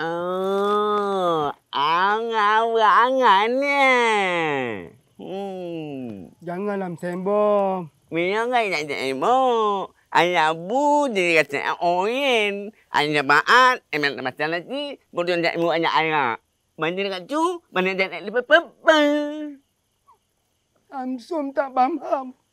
Oh, angan-angan ni. Hmm. Janganlah sembong. Minum kan nak sembong. Ayah bu jadi kata oin. Ayah baat, emel nama sana si, bodoh nak ibu ayah ayah. Mana dekat tu, mana dekat lepas pepe. Amsum tak paham.